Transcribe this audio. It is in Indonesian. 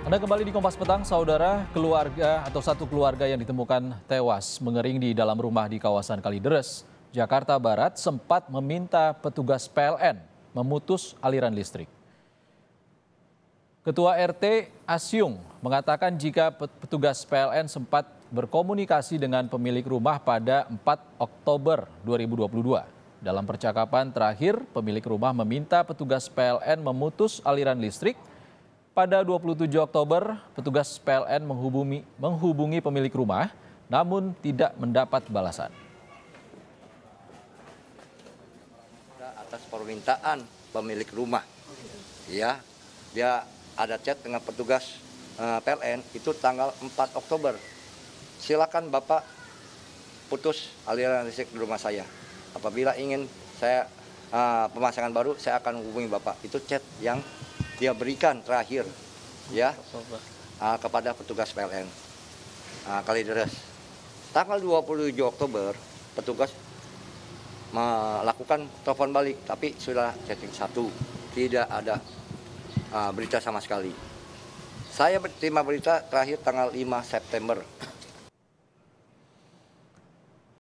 Anda kembali di Kompas Petang, saudara keluarga atau satu keluarga yang ditemukan tewas mengering di dalam rumah di kawasan Kalideres, Jakarta Barat sempat meminta petugas PLN memutus aliran listrik. Ketua RT Asyung mengatakan jika petugas PLN sempat berkomunikasi dengan pemilik rumah pada 4 Oktober 2022. Dalam percakapan terakhir, pemilik rumah meminta petugas PLN memutus aliran listrik pada 27 Oktober, petugas PLN menghubungi, menghubungi pemilik rumah, namun tidak mendapat balasan. Atas permintaan pemilik rumah, ya, dia ada chat dengan petugas eh, PLN itu tanggal 4 Oktober. Silakan Bapak putus aliran listrik di rumah saya. Apabila ingin saya uh, pemasangan baru, saya akan hubungi Bapak. Itu chat yang dia berikan terakhir ya uh, kepada petugas PLN uh, ah, Kalideres. Tanggal 27 Oktober petugas melakukan telepon balik tapi sudah chatting satu tidak ada uh, berita sama sekali. Saya terima berita terakhir tanggal 5 September